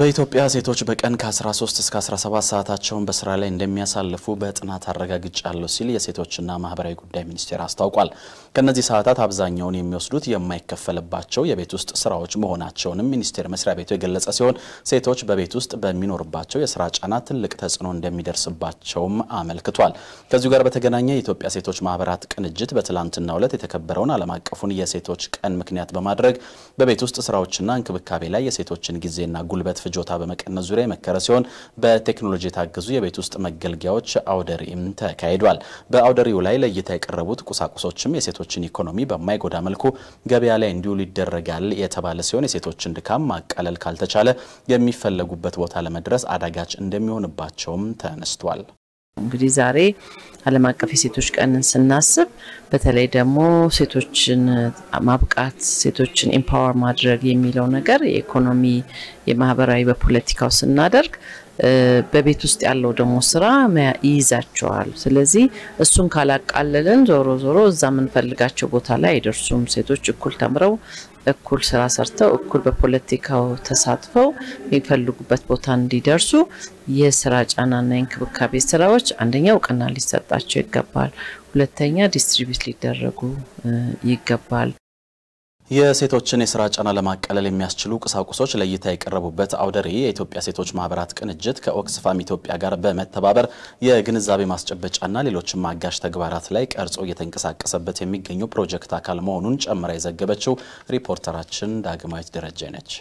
በኢትዮጵያ ሴቶች በቀን ከ13 እስከ 17 ሰዓታቸውን በስራ ላይ እንደሚያሳልፉ በጥናት አረጋግጫለሁ ሲል የሴቶችና ማህበራዊ ጉዳይ ሚኒስቴር አስታውቋል። ከእነዚህ ሰዓታት አብዛኛውን የሚወስዱት የማይከፈልባቸው የቤት ውስጥ ስራዎች መሆናቸውንም ሚኒስቴር መስሪያ ቤቱ የገለጸ ሲሆን ሴቶች በቤት ውስጥ በሚኖርባቸው የስራ ጫና ትልቅ ተጽዕኖ እንደሚደርስባቸውም አመልክቷል። ከዚሁ ጋር በተገናኘ የኢትዮጵያ ሴቶች ማህበራት ቅንጅት በትላንትናው ዕለት የተከበረውን ዓለም አቀፉን የሴቶች ቀን ምክንያት በማድረግ በቤት ውስጥ ስራዎችና እንክብካቤ ላይ የሴቶችን ጊዜና ጉልበት ፍጆታ በመቀነስ ዙሪያ የመከረ ሲሆን በቴክኖሎጂ የታገዙ የቤት ውስጥ መገልገያዎች አውደሪም ተካሂዷል። በአውደሪው ላይ ለእይታ የቀረቡት ቁሳቁሶችም የሴቶችን ኢኮኖሚ በማይጎዳ መልኩ ገበያ ላይ እንዲውል ይደረጋል የተባለ ሲሆን የሴቶችን ድካም ማቃለል ካልተቻለ የሚፈለጉበት ቦታ ለመድረስ አዳጋች እንደሚሆንባቸውም ተነስቷል። እንግዲህ ዛሬ ዓለም አቀፍ የሴቶች ቀንን ስናስብ በተለይ ደግሞ ሴቶችን ማብቃት፣ ሴቶችን ኢምፓወር ማድረግ የሚለው ነገር የኢኮኖሚ የማህበራዊ፣ በፖለቲካው ስናደርግ በቤት ውስጥ ያለው ደግሞ ስራ ይይዛቸዋል። ስለዚህ እሱን ካላቃለልን ዞሮ ዞሮ እዛ የምንፈልጋቸው ቦታ ላይ አይደርሱም። ሴቶች እኩል ተምረው እኩል ስራ ሰርተው እኩል በፖለቲካው ተሳትፈው የሚፈልጉበት ቦታ እንዲደርሱ የስራ ጫናና የእንክብካቤ ስራዎች አንደኛ እውቅና ሊሰጣቸው ይገባል። ሁለተኛ ዲስትሪቢዩት ሊደረጉ ይገባል። የሴቶችን የስራ ጫና ለማቀለል የሚያስችሉ ቁሳቁሶች ለእይታ የቀረቡበት አውደ ርዕይ የኢትዮጵያ ሴቶች ማህበራት ቅንጅት ከኦክስፋም ኢትዮጵያ ጋር በመተባበር የግንዛቤ ማስጨበጫና ሌሎችም አጋዥ ተግባራት ላይ ቀርጾ እየተንቀሳቀሰበት የሚገኙ ፕሮጀክት አካል መሆኑን ጨምራ የዘገበችው ሪፖርተራችን ዳግማዊት ደረጀ ነች።